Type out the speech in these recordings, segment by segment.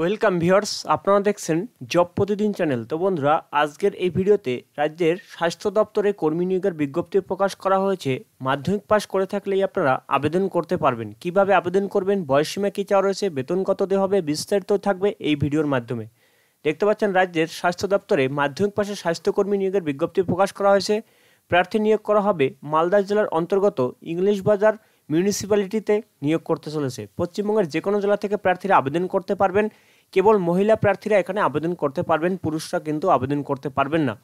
welcome viewers আপনারা দেখছেন job প্রতিদিন চ্যানেল তো বন্ধুরা আজকের এই ভিডিওতে রাজ্যের স্বাস্থ্য দপ্তরে কর্মী নিয়োগের বিজ্ঞপ্তি প্রকাশ করা হয়েছে মাধ্যমিক পাশ করে থাকলেই আপনারা আবেদন করতে পারবেন কিভাবে আবেদন করবেন বয়সসীমা কী চাওয়া রয়েছে বেতন কত দেওয়া হবে বিস্তারিত থাকবে এই ভিডিওর মাধ্যমে দেখতে পাচ্ছেন রাজ্যের স্বাস্থ্য দপ্তরে মাধ্যমিক পাশে স্বাস্থ্যকর্মী নিয়োগের বিজ্ঞপ্তি প্রকাশ করা হয়েছে প্রার্থী নিয়োগ করা হবে মালদা জেলার অন্তর্গত ইংলিশ বাজার মিউনিসিপ্যালিটিতে নিয়োগ করতে চলেছে পশ্চিমবঙ্গের যে কোনো জেলা থেকে প্রার্থীরা আবেদন করতে পারবেন কেবল মহিলা প্রার্থীরা এখানে আবেদন করতে পারবেন পুরুষরা কিন্তু আবেদন করতে পারবেন না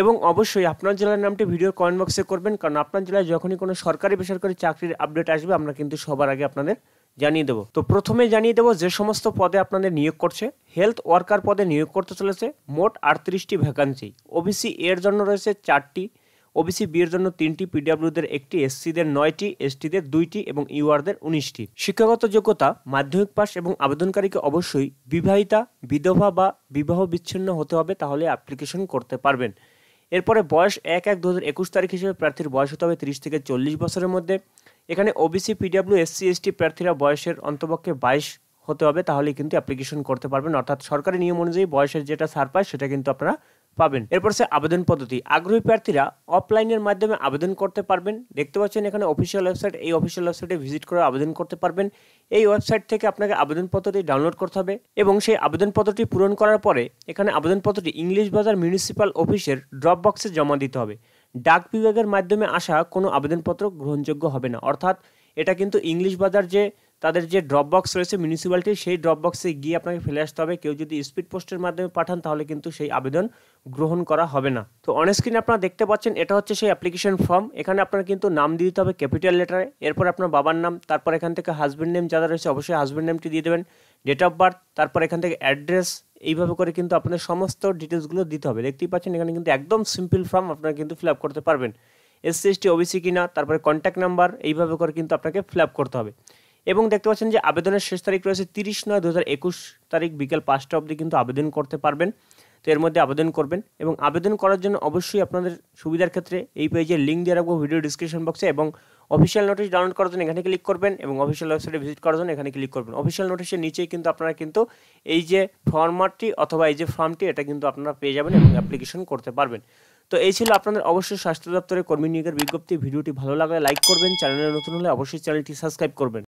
এবং অবশ্যই আপনার জেলার নামটি ভিডিও কমেন্ট বক্সে করবেন কারণ আপনার জেলায় যখনই কোনো সরকারি বেসরকারি চাকরির আপডেট আসবে আমরা কিন্তু সবার আগে আপনাদের জানিয়ে দেবো তো প্রথমে জানিয়ে দেবো যে সমস্ত পদে আপনাদের নিয়োগ করছে হেলথ ওয়ার্কার পদে নিয়োগ করতে চলেছে মোট আটত্রিশটি ভ্যাকান্সি ওবিসি এর জন্য রয়েছে চারটি ওবিসি বিয়ের জন্য তিনটি পিডাব্লিউদের একটি এসসিদের নয়টি এসটিদের দুইটি এবং ইউআরদের উনিশটি শিক্ষাগত যোগ্যতা মাধ্যমিক পাশ এবং আবেদনকারীকে অবশ্যই বিবাহিতা বিধবা বা বিবাহ বিচ্ছিন্ন হতে হবে তাহলে অ্যাপ্লিকেশন করতে পারবেন এরপরে বয়স এক এক দু হাজার একুশ তারিখ হিসেবে প্রার্থীর বয়স হতে হবে তিরিশ থেকে চল্লিশ বছরের মধ্যে এখানে ওবিসি পিডাব্লিউ এসসি এসটি প্রার্থীরা বয়সের অন্তপক্ষে বাইশ হতে হবে তাহলে কিন্তু অ্যাপ্লিকেশন করতে পারবেন অর্থাৎ সরকারি নিয়ম অনুযায়ী বয়সের যেটা ছাড় পায় সেটা কিন্তু আপনারা পাবেন এরপর সে আবেদন পদ্ধতি আগ্রহী প্রার্থীরা অফলাইনের মাধ্যমে আবেদন করতে পারবেন দেখতে পাচ্ছেন এখানে অফিসিয়াল ওয়েবসাইট এই অফিসিয়াল ওয়েবসাইটে ভিজিট করে আবেদন করতে পারবেন এই ওয়েবসাইট থেকে আপনাকে আবেদনপত্রটি ডাউনলোড করতে হবে এবং সেই আবেদনপত্রটি পূরণ করার পরে এখানে আবেদনপত্রটি ইংলিশ বাজার মিউনিসিপ্যাল অফিসের ড্রপ বক্সে জমা দিতে হবে ডাক বিভাগের মাধ্যমে আসা কোনো আবেদনপত্র গ্রহণযোগ্য হবে না অর্থাৎ এটা কিন্তু ইংলিশ বাজার যে তাদের যে ড্রপ বক্স রয়েছে মিউনিসিপ্যালিটির সেই ড্রপ বক্সে গিয়ে আপনাকে ফেলে আসতে হবে কেউ যদি স্পিড পোস্টের মাধ্যমে পাঠান তাহলে কিন্তু সেই আবেদন গ্রহণ করা হবে না তো অন স্ক্রিনে আপনারা দেখতে পাচ্ছেন এটা হচ্ছে সেই অ্যাপ্লিকেশন ফর্ম এখানে আপনার কিন্তু নাম দিয়ে দিতে হবে ক্যাপিটাল লেটারে এরপর আপনার বাবার নাম তারপর এখান থেকে হাজব্যান্ড নেম যারা রয়েছে অবশ্যই হাজব্যান্ড নেমটি দিয়ে দেবেন ডেট অফ বার্থ তারপর এখান থেকে অ্যাড্রেস এইভাবে করে কিন্তু আপনাদের সমস্ত ডিটেলসগুলো দিতে হবে দেখতেই পাচ্ছেন এখানে কিন্তু একদম সিম্পল ফর্ম আপনারা কিন্তু ফিল আপ করতে পারবেন এসসি এসটি ওবিসি কিনা তারপরে কন্ট্যাক্ট নাম্বার এইভাবে করে কিন্তু আপনাকে ফিল আপ করতে হবে এবং দেখতে পাচ্ছেন যে আবেদনের শেষ তারিখ রয়েছে তিরিশ নয় দু একুশ তারিখ বিকেল পাঁচটা অবধি কিন্তু আবেদন করতে পারবেন তো এর মধ্যে আবেদন করবেন এবং আবেদন করার জন্য অবশ্যই আপনাদের সুবিধার ক্ষেত্রে এই পেজে লিঙ্ক দিয়ে রাখবো ভিডিও ডিসক্রিপশন বক্সে এবং অফিসিয়াল নোটিশ ডাউনলোড করার জন্য এখানে ক্লিক করবেন এবং অফিসিয়াল ওয়েবসাইটে ভিজিট করার জন্য এখানে ক্লিক করবেন অফিসিয়াল নোটিশের নিচেই কিন্তু আপনারা কিন্তু এই যে ফর্মারটি অথবা এই যে ফর্মটি এটা কিন্তু আপনারা পেয়ে যাবেন এবং অ্যাপ্লিকেশন করতে পারবেন তো এই ছিল আপনাদের অবশ্যই স্বাস্থ্য দপ্তরের কর্মী নিয়োগের বিজ্ঞপ্তি ভিডিওটি ভালো লাগলে লাইক করবেন চ্যানেলে নতুন হলে অবশ্যই চ্যানেলটি সাবস্ক্রাইব করবেন